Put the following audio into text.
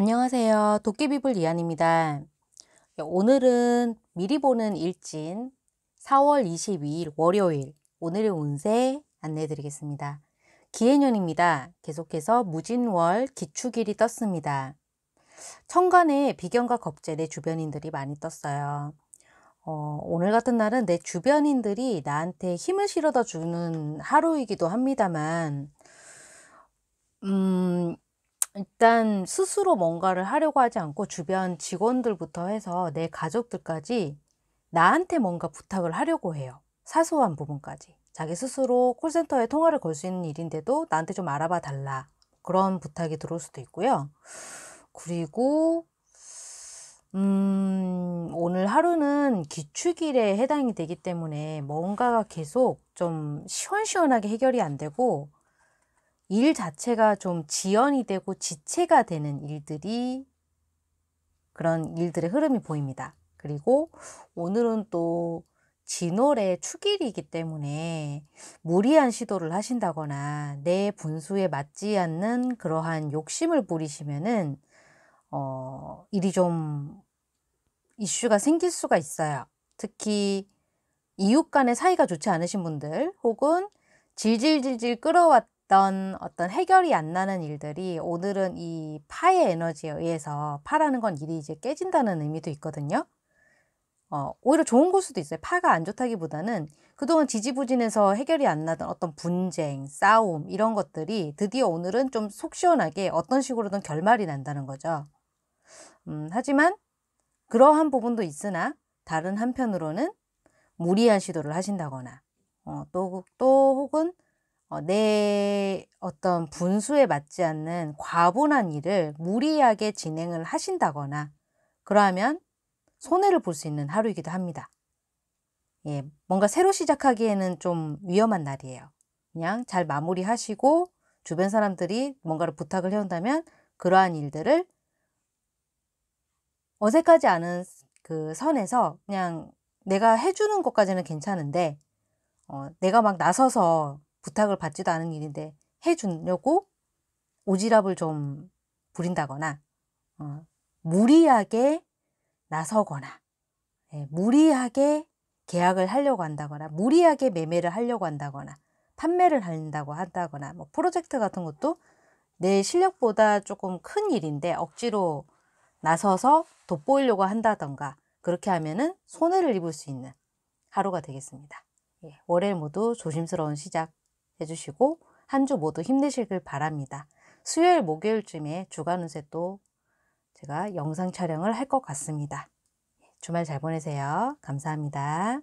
안녕하세요. 도깨비불 이한입니다. 예, 오늘은 미리 보는 일진 4월 22일 월요일 오늘의 운세 안내 드리겠습니다. 기해년입니다. 계속해서 무진월 기축일이 떴습니다. 천간에 비견과 겁제내 주변인들이 많이 떴어요. 어, 오늘 같은 날은 내 주변인들이 나한테 힘을 실어다 주는 하루이기도 합니다만 음, 일단 스스로 뭔가를 하려고 하지 않고 주변 직원들부터 해서 내 가족들까지 나한테 뭔가 부탁을 하려고 해요. 사소한 부분까지. 자기 스스로 콜센터에 통화를 걸 수 있는 일인데도 나한테 좀 알아봐 달라. 그런 부탁이 들어올 수도 있고요. 그리고 음, 오늘 하루는 기축일에 해당이 되기 때문에 뭔가가 계속 좀 시원시원하게 해결이 안 되고 일 자체가 좀 지연이 되고 지체가 되는 일들이 그런 일들의 흐름이 보입니다. 그리고 오늘은 또 진월의 축일이기 때문에 무리한 시도를 하신다거나 내 분수에 맞지 않는 그러한 욕심을 부리시면은 어, 일이 좀 이슈가 생길 수가 있어요. 특히 이웃 간의 사이가 좋지 않으신 분들 혹은 질질질질 끌어왔 있던 어떤 해결이 안 나는 일들이 오늘은 이 파의 에너지에 의해서 파라는 건 일이 이제 깨진다는 의미도 있거든요. 어, 오히려 좋은 걸 수도 있어요. 파가 안 좋다기보다는 그동안 지지부진해서 해결이 안 나던 어떤 분쟁, 싸움 이런 것들이 드디어 오늘은 좀 속 시원하게 어떤 식으로든 결말이 난다는 거죠. 음, 하지만 그러한 부분도 있으나 다른 한편으로는 무리한 시도를 하신다거나 어, 또, 또 혹은 어, 내 어떤 분수에 맞지 않는 과분한 일을 무리하게 진행을 하신다거나 그러하면 손해를 볼 수 있는 하루이기도 합니다. 예, 뭔가 새로 시작하기에는 좀 위험한 날이에요. 그냥 잘 마무리하시고 주변 사람들이 뭔가를 부탁을 해온다면 그러한 일들을 어색하지 않은 그 선에서 그냥 내가 해주는 것까지는 괜찮은데 어, 내가 막 나서서 부탁을 받지도 않은 일인데 해주려고 오지랖을 좀 부린다거나 어, 무리하게 나서거나 예, 무리하게 계약을 하려고 한다거나 무리하게 매매를 하려고 한다거나 판매를 한다고 한다거나 뭐 프로젝트 같은 것도 내 실력보다 조금 큰 일인데 억지로 나서서 돋보이려고 한다던가 그렇게 하면은 손해를 입을 수 있는 하루가 되겠습니다. 예, 월요일 모두 조심스러운 시작 해주시고 한 주 모두 힘내시길 바랍니다. 수요일 목요일쯤에 주간 운세 또 제가 영상 촬영을 할 것 같습니다. 주말 잘 보내세요. 감사합니다.